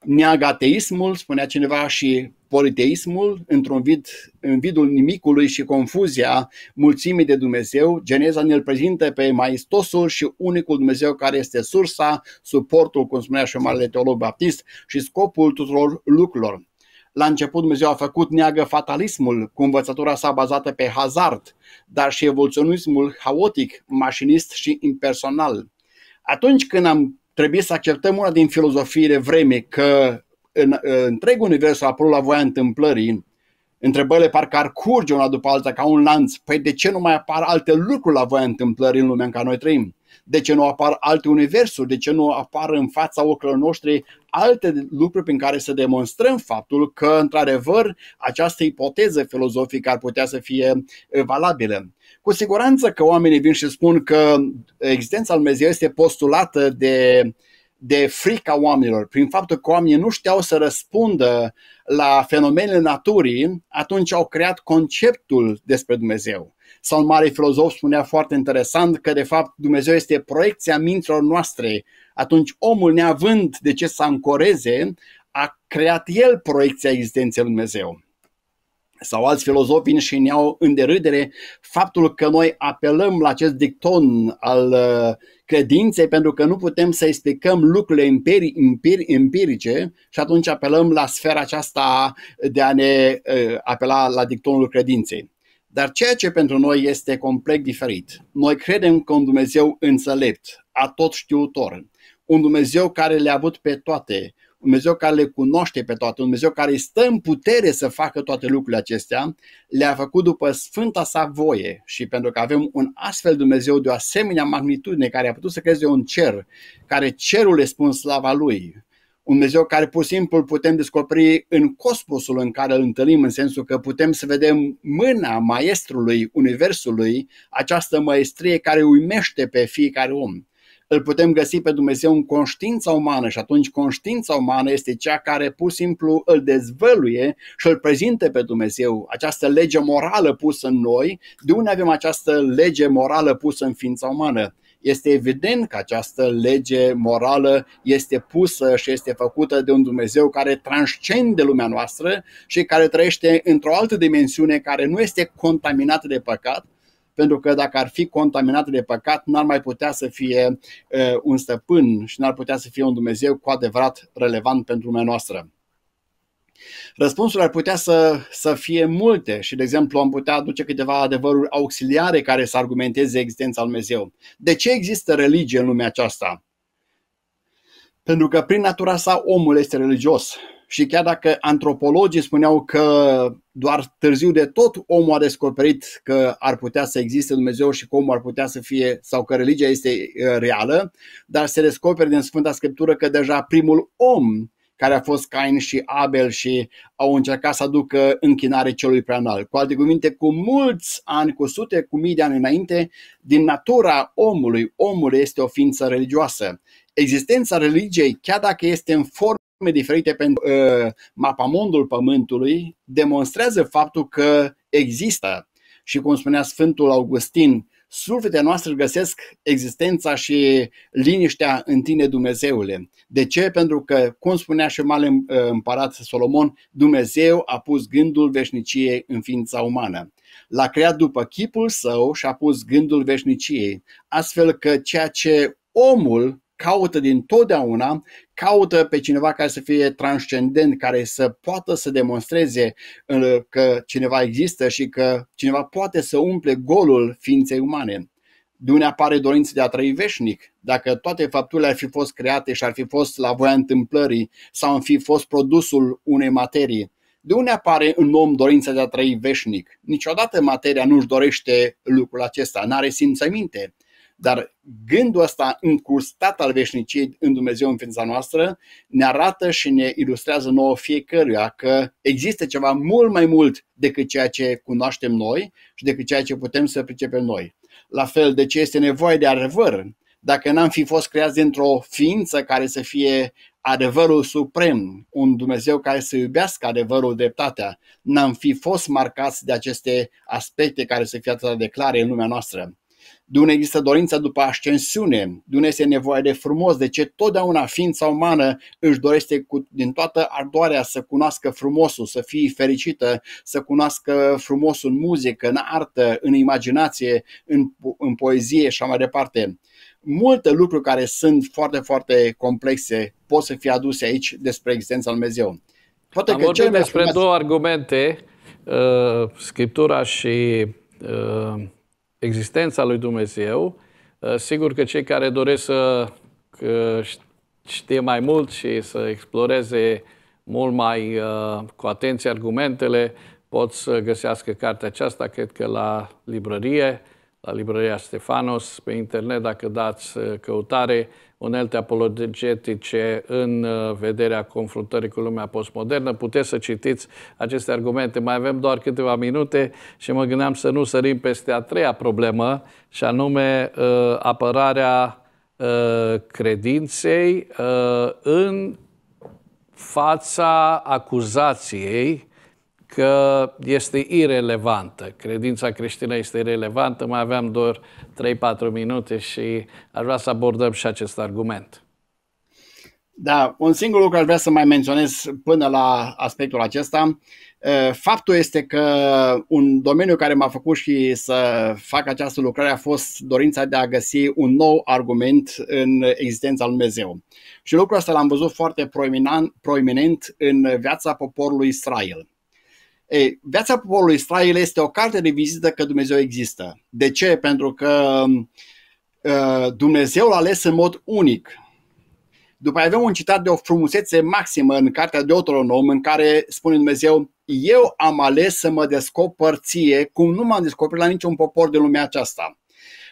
neagă ateismul, spunea cineva, și politeismul, într-un vid, în vidul nimicului și confuzia mulțimii de Dumnezeu, Geneza ne-l prezintă pe maestosul și unicul Dumnezeu care este sursa, suportul, cum spunea și marele teolog baptist, și scopul tuturor lucrurilor. La început Dumnezeu a făcut neagă fatalismul, cu învățătura sa bazată pe hazard, dar și evoluționismul haotic, mașinist și impersonal. Atunci când am trebuit să acceptăm una din filozofiile vremii, că în întreg universul a apărut la voia întâmplării, întrebările parcă ar curge una după alta ca un lanț. Păi de ce nu mai apar alte lucruri la voia întâmplării în lumea în care noi trăim? De ce nu apar alte universuri? De ce nu apar în fața ochilor noștri alte lucruri prin care să demonstrăm faptul că, într-adevăr, această ipoteză filozofică ar putea să fie valabilă? Cu siguranță că oamenii vin și spun că existența lui Dumnezeu este postulată de de frica oamenilor, prin faptul că oamenii nu știau să răspundă la fenomenele naturii, atunci au creat conceptul despre Dumnezeu. Sau un mare filozof spunea foarte interesant că de fapt Dumnezeu este proiecția minților noastre. Atunci omul neavând de ce să ancoreze, a creat el proiecția existenței lui Dumnezeu sau alți filozofi și ne-au în derâdere faptul că noi apelăm la acest dicton al uh, credinței pentru că nu putem să explicăm lucrurile empiri, empir, empirice și atunci apelăm la sfera aceasta de a ne uh, apela la dictonul credinței. Dar ceea ce pentru noi este complet diferit. Noi credem că un Dumnezeu înțelept, atot știutor, un Dumnezeu care le-a avut pe toate, Dumnezeu care le cunoaște pe toate, un Dumnezeu care stă în putere să facă toate lucrurile acestea, le-a făcut după sfânta sa voie și pentru că avem un astfel de Dumnezeu de o asemenea magnitudine care a putut să creeze un cer, care cerul le spun slava lui, un Dumnezeu care pur și simplu putem descoperi în cosmosul în care îl întâlnim, în sensul că putem să vedem mâna maestrului Universului, această maestrie care uimește pe fiecare om îl putem găsi pe Dumnezeu în conștiința umană și atunci conștiința umană este cea care pur și simplu îl dezvăluie și îl prezinte pe Dumnezeu, această lege morală pusă în noi, de unde avem această lege morală pusă în ființa umană? Este evident că această lege morală este pusă și este făcută de un Dumnezeu care transcende lumea noastră și care trăiește într-o altă dimensiune care nu este contaminată de păcat, pentru că dacă ar fi contaminată de păcat, n-ar mai putea să fie un stăpân și n-ar putea să fie un Dumnezeu cu adevărat relevant pentru lumea noastră. Răspunsul ar putea să, să fie multe și, de exemplu, am putea aduce câteva adevăruri auxiliare care să argumenteze existența lui Dumnezeu. De ce există religie în lumea aceasta? Pentru că prin natura sa omul este religios și chiar dacă antropologii spuneau că doar târziu de tot omul a descoperit că ar putea să existe Dumnezeu și cum ar putea să fie sau că religia este uh, reală, dar se descoperă din Sfânta Scriptură că deja primul om care a fost Cain și Abel și au încercat să aducă închinare celui preanal. Cu alte cuvinte, cu mulți ani, cu sute, cu mii de ani înainte, din natura omului, omul este o ființă religioasă. Existența religiei, chiar dacă este în formă diferite pentru uh, mapamondul Pământului demonstrează faptul că există și cum spunea Sfântul Augustin, sufletele noastre găsesc existența și liniștea în tine, Dumnezeule. De ce? Pentru că, cum spunea și mare uh, împărat Solomon, Dumnezeu a pus gândul veșniciei în ființa umană. L-a creat după chipul său și a pus gândul veșniciei, astfel că ceea ce omul caută din totdeauna, caută pe cineva care să fie transcendent, care să poată să demonstreze că cineva există și că cineva poate să umple golul ființei umane. De unde apare dorința de a trăi veșnic? Dacă toate fapturile ar fi fost create și ar fi fost la voia întâmplării sau ar fi fost produsul unei materii, de unde apare în om dorința de a trăi veșnic? Niciodată materia nu-și dorește lucrul acesta, nu are simțăminte. Dar gândul ăsta încurstat al veșniciei în Dumnezeu în ființa noastră ne arată și ne ilustrează nouă fiecăruia că există ceva mult mai mult decât ceea ce cunoaștem noi și decât ceea ce putem să pricepem noi. La fel, de ce este nevoie de adevăr? Dacă n-am fi fost creați dintr-o ființă care să fie adevărul suprem, un Dumnezeu care să iubească adevărul, dreptatea, n-am fi fost marcați de aceste aspecte care să fie atât de clare în lumea noastră de unde există dorința după ascensiune, de unde este nevoie de frumos, de ce totdeauna ființa umană își dorește cu, din toată ardoarea să cunoască frumosul, să fie fericită, să cunoască frumosul în muzică, în artă, în imaginație, în, în poezie și așa mai departe. Multe lucruri care sunt foarte, foarte complexe pot să fie aduse aici despre existența lui Dumnezeu. Poate Am că vorbit despre frumos... două argumente, uh, Scriptura și uh, existența lui Dumnezeu. Uh, sigur că cei care doresc să știe mai mult și să exploreze mult mai uh, cu atenție argumentele, pot să găsească cartea aceasta, cred că la librărie la librăria Stefanos, pe internet, dacă dați uh, căutare, unelte apologetice în uh, vederea confruntării cu lumea postmodernă. Puteți să citiți aceste argumente. Mai avem doar câteva minute și mă gândeam să nu sărim peste a treia problemă, și anume uh, apărarea credinței în fața acuzației că este irelevantă. Credința creștină este irelevantă. Mai aveam doar 3-4 minute și aș vrea să abordăm și acest argument. Da, un singur lucru aș vrea să mai menționez până la aspectul acesta. Faptul este că un domeniu care m-a făcut și să fac această lucrare a fost dorința de a găsi un nou argument în existența lui Dumnezeu. Și lucrul ăsta l-am văzut foarte proeminent în viața poporului Israel. Ei, Viața poporului Israel este o carte de vizită că Dumnezeu există. De ce? Pentru că uh, ă, Dumnezeu l-a ales în mod unic. După avem un citat de o frumusețe maximă în cartea Deuteronom, în care spune Dumnezeu, eu am ales să mă descopăr ție, cum nu m-am descoperit la niciun popor de lumea aceasta.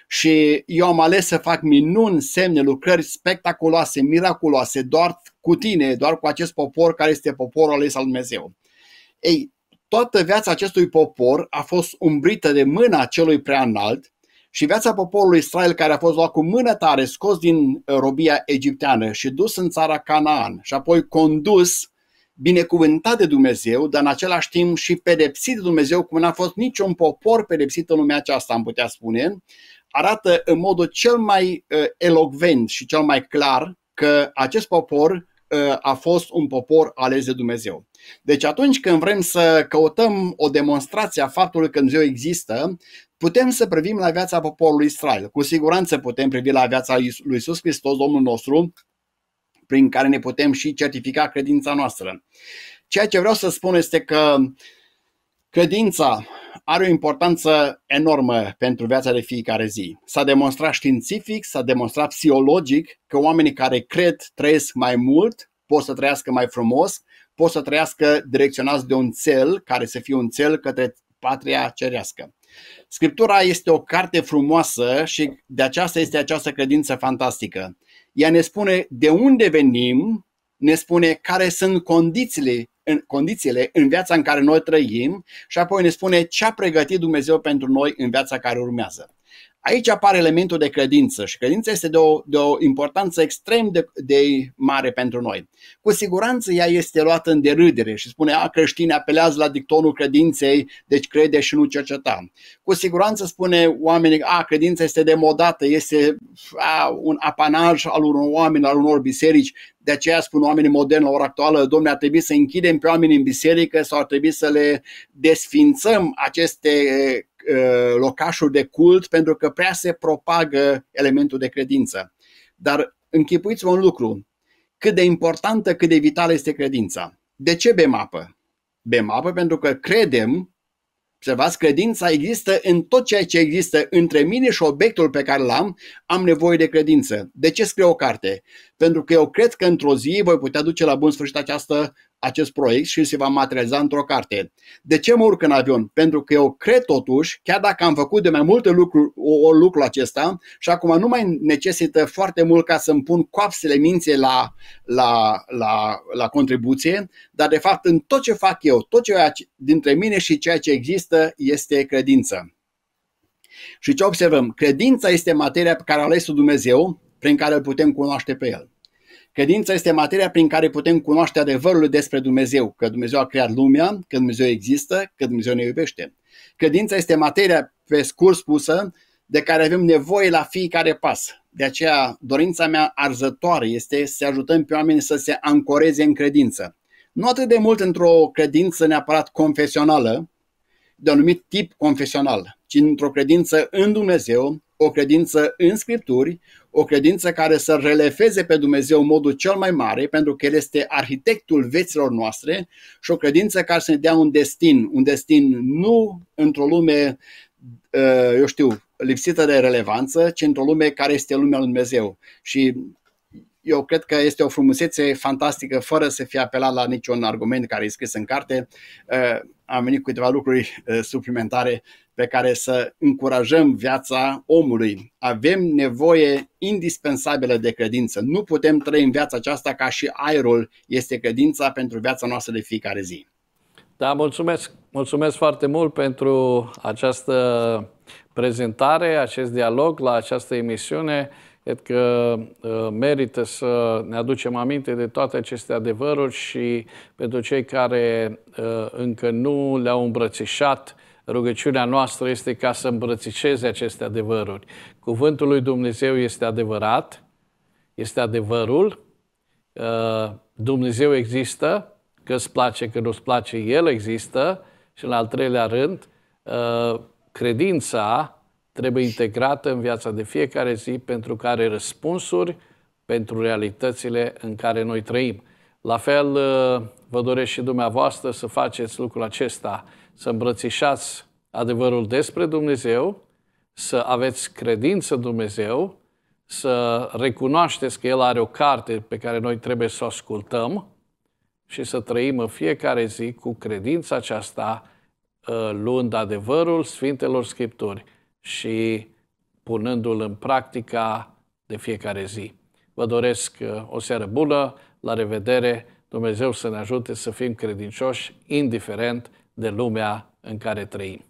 Și eu am ales să fac minuni, semne, lucrări spectaculoase, miraculoase, doar cu tine, doar cu acest popor care este poporul ales al Dumnezeu. Ei, toată viața acestui popor a fost umbrită de mâna celui prea înalt și viața poporului Israel care a fost luat cu mână tare, scos din uh, robia egipteană și dus în țara Canaan și apoi condus, binecuvântat de Dumnezeu, dar în același timp și pedepsit de Dumnezeu, cum n-a fost niciun popor pedepsit în lumea aceasta, am putea spune, arată în modul cel mai uh, elogvent și cel mai clar că acest popor Uh, a fost un popor ales de Dumnezeu. Deci atunci când vrem să căutăm o demonstrație a faptului că Dumnezeu există, putem să privim la viața poporului Israel. Cu siguranță putem privi la viața lui Iisus Hristos, Domnul nostru, prin care ne putem și certifica credința noastră. Ceea ce vreau să spun este că credința are o importanță enormă pentru viața de fiecare zi. S-a demonstrat științific, s-a demonstrat psihologic că oamenii care cred trăiesc mai mult, pot să trăiască mai frumos, pot să trăiască direcționați de un cel care să fie un cel către patria cerească. Scriptura este o carte frumoasă și de aceasta este această credință fantastică. Ea ne spune de unde venim, ne spune care sunt condițiile în condițiile, în viața în care noi trăim și apoi ne spune ce a pregătit Dumnezeu pentru noi în viața care urmează. Aici apare elementul de credință și credința este de o, de o importanță extrem de, de mare pentru noi. Cu siguranță ea este luată în derâdere și spune, a, creștini apelează la dictonul credinței, deci crede și nu cerceta. Cu siguranță spune oamenii, a, credința este demodată, este a, un apanaj al unor oameni, al unor biserici, de aceea spun oamenii moderni la ora actuală, domnule, ar trebui să închidem pe oamenii în biserică sau ar trebui să le desfințăm aceste Uh, locașul de cult pentru că prea se propagă elementul de credință. Dar închipuiți-vă un lucru, cât de importantă, cât de vitală este credința. De ce bem apă? Bem apă pentru că credem, observați, credința există în tot ceea ce există între mine și obiectul pe care l-am, am nevoie de credință. De ce scriu o carte? Pentru că eu cred că într-o zi voi putea duce la bun sfârșit această acest proiect și se va materializa într-o carte. De ce mă urc în avion? Pentru că eu cred totuși, chiar dacă am făcut de mai multe lucruri o, o lucrul acesta și acum nu mai necesită foarte mult ca să-mi pun coapsele minții la, la, la, la contribuție, dar de fapt în tot ce fac eu, tot ce dintre mine și ceea ce există este credință. Și ce observăm? Credința este materia pe care a ales-o Dumnezeu, prin care îl putem cunoaște pe El. Credința este materia prin care putem cunoaște adevărul despre Dumnezeu, că Dumnezeu a creat lumea, că Dumnezeu există, că Dumnezeu ne iubește. Credința este materia, pe scurs spusă, de care avem nevoie la fiecare pas. De aceea, dorința mea arzătoare este să ajutăm pe oameni să se ancoreze în credință. Nu atât de mult într-o credință neapărat confesională, de un anumit tip confesional, ci într-o credință în Dumnezeu, o credință în Scripturi, o credință care să relefeze pe Dumnezeu în modul cel mai mare, pentru că El este arhitectul vieților noastre și o credință care să ne dea un destin, un destin nu într-o lume, ă, eu știu, lipsită de relevanță, ci într-o lume care este lumea lui Dumnezeu. Și eu cred că este o frumusețe fantastică, fără să fie apelat la niciun argument care e scris în carte. Ă, am venit cu câteva lucruri uh, suplimentare pe care să încurajăm viața omului. Avem nevoie indispensabilă de credință. Nu putem trăi în viața aceasta ca și aerul este credința pentru viața noastră de fiecare zi. Da, mulțumesc. Mulțumesc foarte mult pentru această prezentare, acest dialog la această emisiune Cred că uh, merită să ne aducem aminte de toate aceste adevăruri și pentru cei care uh, încă nu le-au îmbrățișat, rugăciunea noastră este ca să îmbrățișeze aceste adevăruri. Cuvântul lui Dumnezeu este adevărat, este adevărul, uh, Dumnezeu există, că îți place, că nu-ți place, El există și în al treilea rând, credința trebuie integrată în viața de fiecare zi pentru că are răspunsuri pentru realitățile în care noi trăim. La fel, uh, vă doresc și dumneavoastră să faceți lucrul acesta, să îmbrățișați adevărul despre Dumnezeu, să aveți credință în Dumnezeu, să recunoașteți că El are o carte pe care noi trebuie să o ascultăm și să trăim în fiecare zi cu credința aceasta, uh, luând adevărul Sfintelor Scripturi și punându-l în practica de fiecare zi. Vă doresc uh, o seară bună, la revedere, Dumnezeu să ne ajute să fim credincioși, indiferent de lumea în care trăim.